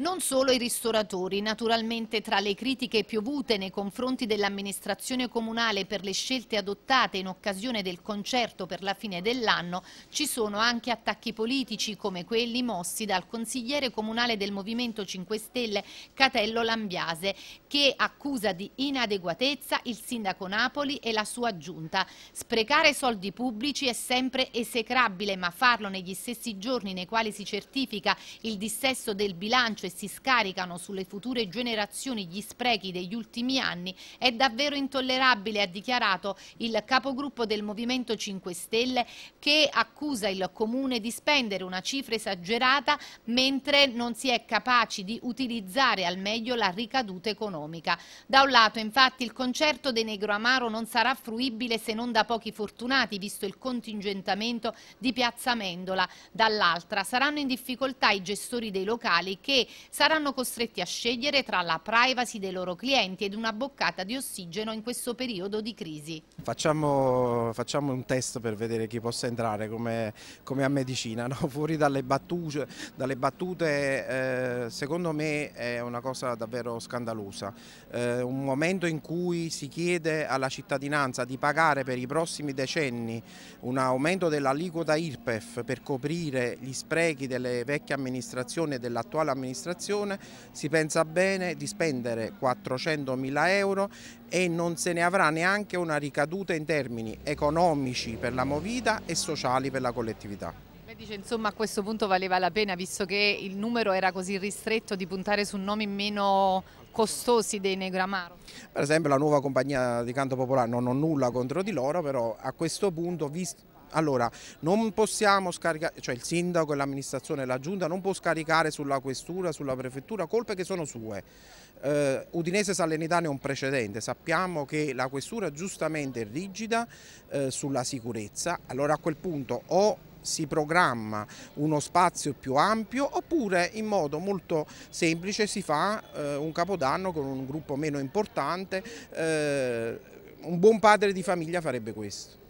Non solo i ristoratori, naturalmente tra le critiche piovute nei confronti dell'amministrazione comunale per le scelte adottate in occasione del concerto per la fine dell'anno ci sono anche attacchi politici come quelli mossi dal consigliere comunale del Movimento 5 Stelle Catello Lambiase che accusa di inadeguatezza il sindaco Napoli e la sua giunta. Sprecare soldi pubblici è sempre esecrabile ma farlo negli stessi giorni nei quali si certifica il dissesso del bilancio e si scaricano sulle future generazioni gli sprechi degli ultimi anni è davvero intollerabile, ha dichiarato il capogruppo del Movimento 5 Stelle che accusa il Comune di spendere una cifra esagerata mentre non si è capaci di utilizzare al meglio la ricaduta economica. Da un lato infatti il concerto dei Negro Amaro non sarà fruibile se non da pochi fortunati visto il contingentamento di Piazza Mendola, dall'altra saranno in difficoltà i gestori dei locali che saranno costretti a scegliere tra la privacy dei loro clienti ed una boccata di ossigeno in questo periodo di crisi. Facciamo, facciamo un test per vedere chi possa entrare come, come a medicina, no? fuori dalle battute, dalle battute eh, secondo me è una cosa davvero scandalosa, eh, un momento in cui si chiede alla cittadinanza di pagare per i prossimi decenni un aumento dell'aliquota IRPEF per coprire gli sprechi delle vecchie amministrazioni e dell'attuale amministrazione amministrazione si pensa bene di spendere 400 mila euro e non se ne avrà neanche una ricaduta in termini economici per la Movida e sociali per la collettività. Lei dice insomma a questo punto valeva la pena visto che il numero era così ristretto di puntare su nomi meno costosi dei Negramaro? Per esempio la nuova compagnia di canto popolare non ho nulla contro di loro però a questo punto visto allora, non possiamo scaricare, cioè il sindaco e l'amministrazione e la giunta non può scaricare sulla questura, sulla prefettura colpe che sono sue. Eh, Udinese Salernitano è un precedente, sappiamo che la questura giustamente è rigida eh, sulla sicurezza, allora a quel punto o si programma uno spazio più ampio oppure in modo molto semplice si fa eh, un capodanno con un gruppo meno importante, eh, un buon padre di famiglia farebbe questo.